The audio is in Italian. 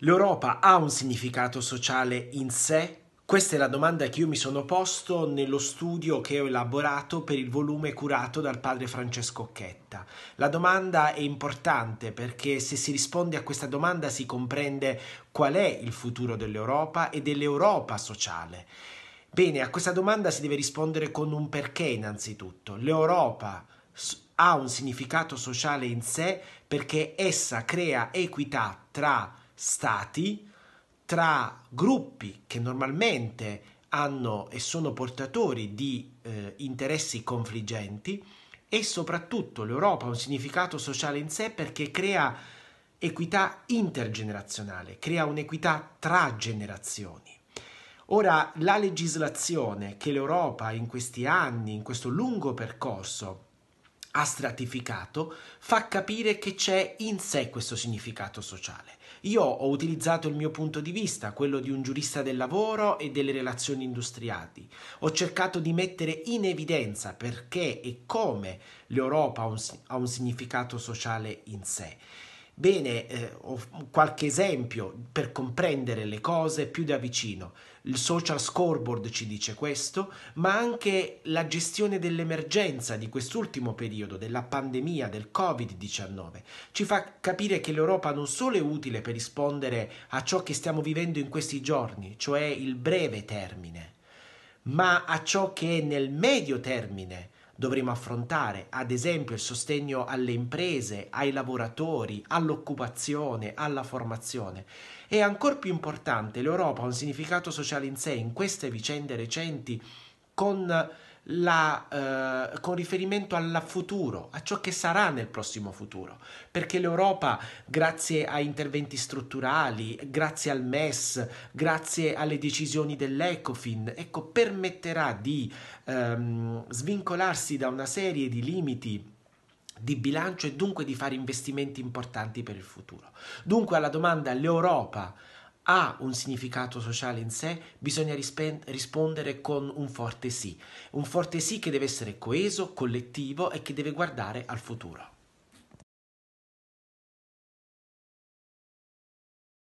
L'Europa ha un significato sociale in sé? Questa è la domanda che io mi sono posto nello studio che ho elaborato per il volume curato dal padre Francesco Chetta. La domanda è importante perché se si risponde a questa domanda si comprende qual è il futuro dell'Europa e dell'Europa sociale. Bene, a questa domanda si deve rispondere con un perché innanzitutto. L'Europa ha un significato sociale in sé perché essa crea equità tra stati tra gruppi che normalmente hanno e sono portatori di eh, interessi confliggenti e soprattutto l'Europa ha un significato sociale in sé perché crea equità intergenerazionale, crea un'equità tra generazioni. Ora, la legislazione che l'Europa in questi anni, in questo lungo percorso, ha stratificato, fa capire che c'è in sé questo significato sociale. Io ho utilizzato il mio punto di vista, quello di un giurista del lavoro e delle relazioni industriali. Ho cercato di mettere in evidenza perché e come l'Europa ha un, significato sociale in sé. Bene, eh, qualche esempio per comprendere le cose più da vicino. Il social scoreboard ci dice questo, ma anche la gestione dell'emergenza di quest'ultimo periodo, della pandemia, del Covid-19, ci fa capire che l'Europa non solo è utile per rispondere a ciò che stiamo vivendo in questi giorni, cioè il breve termine, ma a ciò che è nel medio termine, dovremo affrontare, ad esempio il sostegno alle imprese, ai lavoratori, all'occupazione, alla formazione. E ancora più importante, l'Europa ha un significato sociale in sé in queste vicende recenti con la, eh, con riferimento al futuro, a ciò che sarà nel prossimo futuro, perché l'Europa, grazie a interventi strutturali, grazie al MES, grazie alle decisioni dell'Ecofin, ecco, permetterà di ehm, svincolarsi da una serie di limiti di bilancio e dunque di fare investimenti importanti per il futuro. Dunque alla domanda l'Europa ha un significato sociale in sé, bisogna rispe- rispondere con un forte sì, un forte sì che deve essere coeso, collettivo e che deve guardare al futuro.